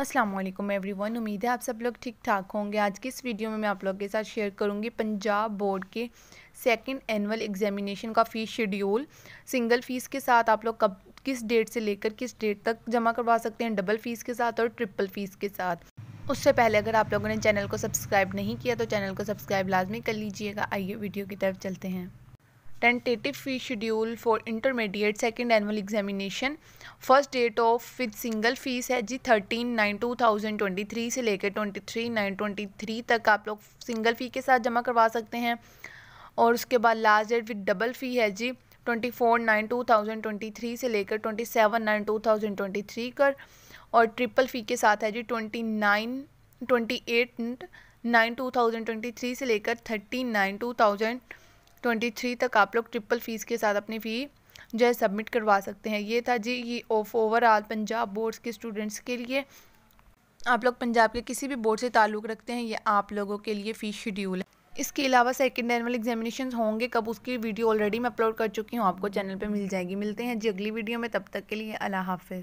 Aslam every one उम्मीद है आप सब लोग ठीक ठाक होंगे आज की इस वीडियो में मैं आप लोगों के साथ शेयर करूंगी पंजाब बोर्ड के सेकंड एनुअल एग्जामिनेशन का फ़ीस शेड्यूल सिंगल फ़ीस के साथ आप लोग कब किस डेट से लेकर किस डेट तक जमा करवा सकते हैं डबल फ़ीस के साथ और ट्रिपल फ़ीस के साथ उससे पहले अगर आप लोगों ने चैनल को सब्सक्राइब नहीं किया तो चैनल को सब्सक्राइब लाजमी कर लीजिएगा आइए वीडियो की तरफ चलते हैं tentative fee schedule for intermediate second annual examination first date of with single fees है जी thirteen nine two thousand twenty three से लेकर twenty three nine twenty three तक आप लोग सिंगल फ़ी के साथ जमा करवा सकते हैं और उसके बाद last date with double fee है जी twenty four nine two thousand twenty three से लेकर twenty seven nine two thousand twenty three कर और ट्रिपल फ़ी के साथ है जी twenty nine twenty eight nine two thousand twenty three से लेकर thirty nine two thousand twenty three तक आप लोग ट्रिपल फ़ीस के साथ अपनी फ़ी जो है सबमिट करवा सकते हैं ये था जी ये ऑफ ओवरऑल पंजाब बोर्ड्स के स्टूडेंट्स के लिए आप लोग पंजाब के किसी भी बोर्ड से ताल्लुक़ रखते हैं ये आप लोगों के लिए फ़ीस शेड्यूल है इसके अलावा सेकेंड एनुअल एग्जामिनेशन होंगे कब उसकी वीडियो ऑलरेडी मैं अपलोड कर चुकी हूँ आपको चैनल पर मिल जाएगी मिलते हैं जी अगली वीडियो में तब तक के लिए अल्लाह हाफ